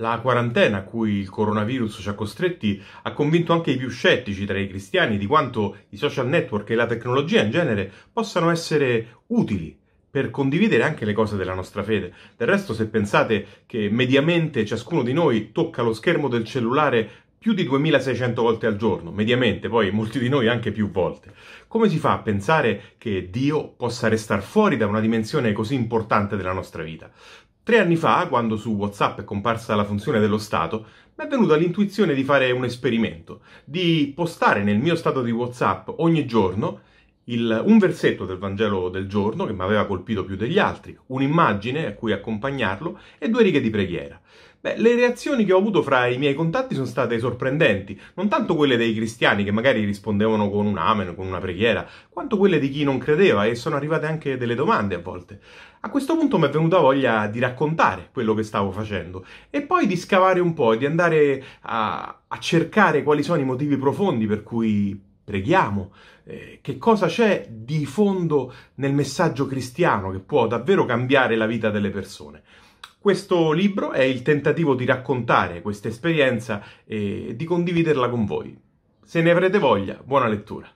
La quarantena a cui il coronavirus ci ha costretti ha convinto anche i più scettici tra i cristiani di quanto i social network e la tecnologia in genere possano essere utili per condividere anche le cose della nostra fede. Del resto, se pensate che mediamente ciascuno di noi tocca lo schermo del cellulare più di 2600 volte al giorno, mediamente, poi molti di noi anche più volte. Come si fa a pensare che Dio possa restare fuori da una dimensione così importante della nostra vita? Tre anni fa, quando su WhatsApp è comparsa la funzione dello Stato, mi è venuta l'intuizione di fare un esperimento, di postare nel mio stato di WhatsApp ogni giorno il, un versetto del Vangelo del giorno che mi aveva colpito più degli altri, un'immagine a cui accompagnarlo e due righe di preghiera. Beh, le reazioni che ho avuto fra i miei contatti sono state sorprendenti, non tanto quelle dei cristiani che magari rispondevano con un amen, con una preghiera, quanto quelle di chi non credeva e sono arrivate anche delle domande a volte. A questo punto mi è venuta voglia di raccontare quello che stavo facendo e poi di scavare un po' e di andare a, a cercare quali sono i motivi profondi per cui preghiamo, eh, che cosa c'è di fondo nel messaggio cristiano che può davvero cambiare la vita delle persone. Questo libro è il tentativo di raccontare questa esperienza e di condividerla con voi. Se ne avrete voglia, buona lettura.